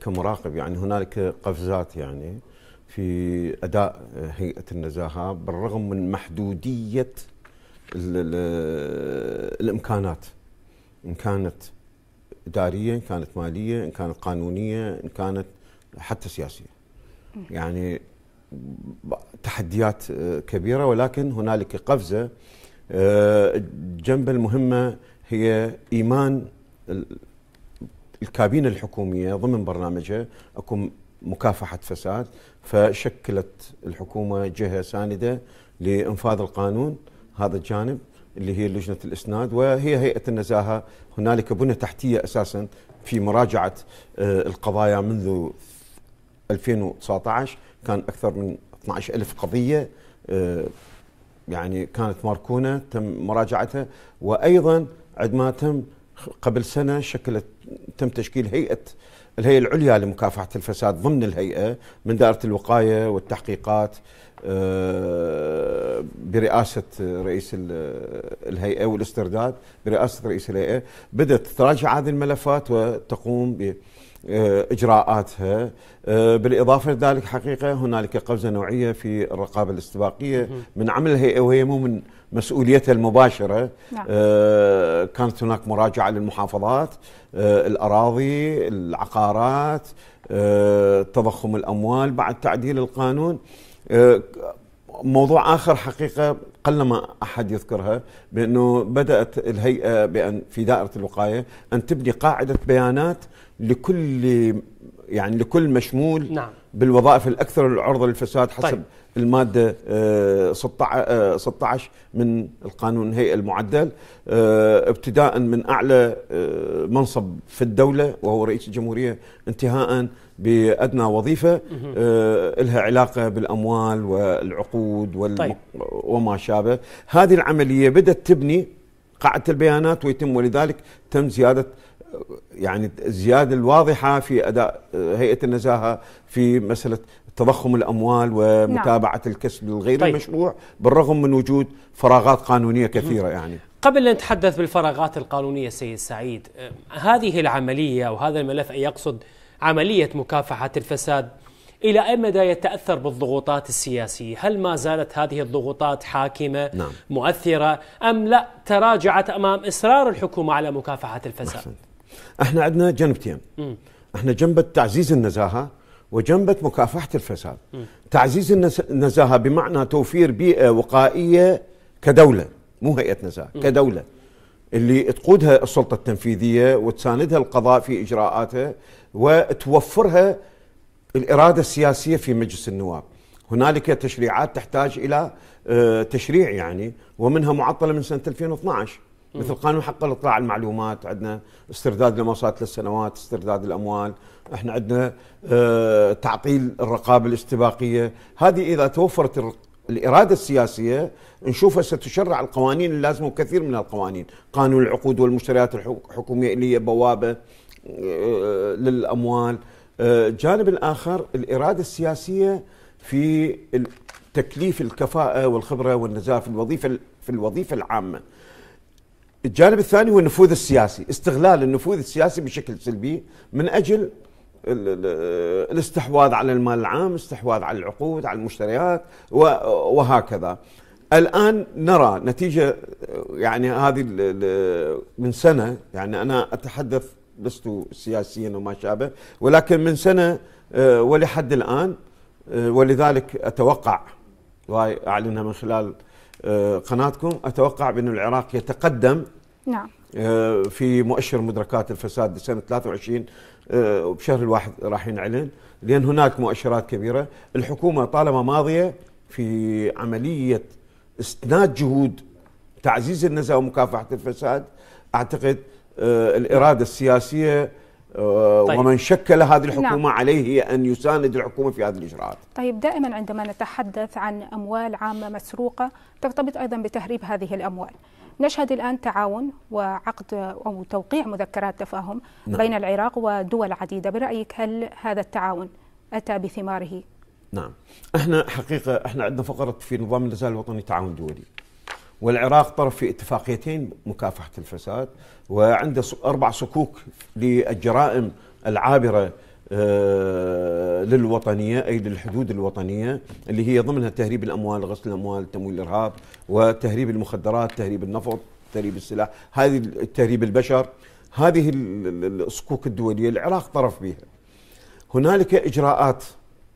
كمراقب يعني هنالك قفزات يعني في اداء هيئه النزاهه بالرغم من محدوديه الـ الـ الامكانات ان كانت اداريه ان كانت ماليه ان كانت قانونيه ان كانت حتى سياسيه يعني تحديات كبيره ولكن هنالك قفزه آه، الجنبه المهمه هي ايمان الكابينه الحكوميه ضمن برنامجها اكو مكافحه فساد فشكلت الحكومه جهه سانده لانفاذ القانون هذا الجانب اللي هي لجنه الاسناد وهي هيئه النزاهه هنالك بنى تحتيه اساسا في مراجعه آه، القضايا منذ 2019 كان اكثر من 12 ألف قضيه آه، يعني كانت ماركونه تم مراجعتها وايضا عندما تم قبل سنه شكلت تم تشكيل هيئه الهيئه العليا لمكافحه الفساد ضمن الهيئه من دائره الوقايه والتحقيقات آه، برئاسه رئيس الهيئه والاسترداد برئاسه رئيس الهيئه بدات تراجع هذه الملفات وتقوم ب اجراءاتها آه، بالاضافه لذلك حقيقه هنالك قفزه نوعيه في الرقابه الاستباقيه من عمل الهيئه وهي مو من مسؤوليتها المباشره نعم. آه، كانت هناك مراجعه للمحافظات الاراضي العقارات تضخم الاموال بعد تعديل القانون آه، موضوع آخر حقيقة قلما أحد يذكرها بأنه بدأت الهيئة بأن في دائرة الوقاية أن تبني قاعدة بيانات لكل يعني لكل مشمول نعم. بالوظائف الاكثر العرضه للفساد حسب طيب. الماده 16 آه، آه، من القانون الهيئه المعدل آه، ابتداء من اعلى منصب في الدوله وهو رئيس الجمهوريه انتهاء بادنى وظيفه لها علاقه بالاموال والعقود طيب. وما شابه هذه العمليه بدات تبني قاعده البيانات ويتم ولذلك تم زياده يعني الزياده الواضحه في اداء هيئه النزاهه في مساله تضخم الاموال ومتابعه نعم. الكسب الغير طيب. المشروع بالرغم من وجود فراغات قانونيه كثيره يعني قبل ان نتحدث بالفراغات القانونيه سيد سعيد هذه العمليه وهذا الملف اي يقصد عمليه مكافحه الفساد إلى أي مدى يتأثر بالضغوطات السياسية؟ هل ما زالت هذه الضغوطات حاكمة نعم. مؤثرة أم لا تراجعت أمام إصرار الحكومة على مكافحة الفساد؟ محسن. احنا عندنا جنبتين احنا جنبة تعزيز النزاهة وجنبة مكافحة الفساد تعزيز النزاهة بمعنى توفير بيئة وقائية كدولة مو هيئة نزاهة كدولة اللي تقودها السلطة التنفيذية وتساندها القضاء في إجراءاته وتوفرها الإرادة السياسية في مجلس النواب هنالك تشريعات تحتاج إلى آه، تشريع يعني ومنها معطلة من سنة 2012 مثل قانون حق الاطلاع على المعلومات عندنا استرداد لما صار ثلاث سنوات استرداد الاموال احنا عندنا اه تعطيل الرقابه الاستباقيه هذه اذا توفرت الاراده السياسيه نشوفها ستشرع القوانين اللازمه وكثير من القوانين قانون العقود والمشتريات الحكوميه اللي هي بوابه اه للاموال الجانب آه، الاخر الاراده السياسيه في تكليف الكفاءه والخبره والنزاهه في الوظيفه في الوظيفه العامه الجانب الثاني هو النفوذ السياسي استغلال النفوذ السياسي بشكل سلبي من أجل الاستحواذ على المال العام استحواذ على العقود على المشتريات وهكذا الآن نرى نتيجة يعني هذه من سنة يعني أنا أتحدث لست سياسيا وما شابه ولكن من سنة آه، ولحد الآن آه، ولذلك أتوقع وأعلنها من خلال آه، قناتكم اتوقع بان العراق يتقدم نعم آه، في مؤشر مدركات الفساد لسنه 23 آه، بشهر الواحد راح ينعلن لان هناك مؤشرات كبيره الحكومه طالما ماضيه في عمليه اسناد جهود تعزيز النزاهه ومكافحه الفساد اعتقد الاراده السياسيه آه، طيب. ومن شكل هذه نعم. الحكومة نعم. عليه أن يساند الحكومة في هذه الإجراءات طيب دائما عندما نتحدث عن أموال عامة مسروقة ترتبط أيضا بتهريب هذه الأموال نشهد الآن تعاون وعقد أو توقيع مذكرات تفاهم نعم. بين العراق ودول عديدة برأيك هل هذا التعاون أتى بثماره؟ نعم احنا حقيقة احنا عندنا فقرة في نظام النزال الوطني تعاون دولي والعراق طرف في اتفاقيتين مكافحة الفساد وعنده أربع صكوك للجرائم العابرة آه، للوطنية أي للحدود الوطنية اللي هي ضمنها تهريب الأموال غسل الأموال تمويل الإرهاب وتهريب المخدرات تهريب النفط تهريب السلاح هذه تهريب البشر هذه الصكوك الدولية العراق طرف بها هنالك إجراءات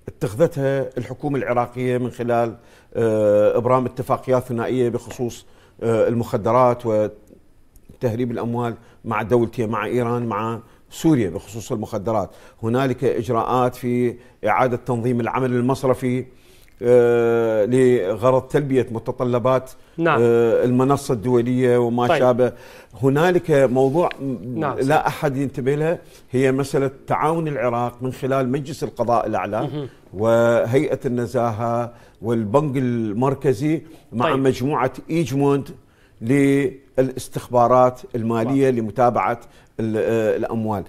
اتخذتها الحكومة العراقية من خلال آه، إبرام اتفاقيات ثنائية بخصوص آه، المخدرات وتهريب الأموال مع دولتها مع إيران مع سوريا بخصوص المخدرات هنالك إجراءات في إعادة تنظيم العمل المصرفي آه، لغرض تلبيه متطلبات نعم. آه، المنصه الدوليه وما طيب. شابه هنالك موضوع نعم. لا احد ينتبه لها هي مساله تعاون العراق من خلال مجلس القضاء الاعلى مه. وهيئه النزاهه والبنك المركزي مع طيب. مجموعه ايجموند للاستخبارات الماليه طيب. لمتابعه آه، الاموال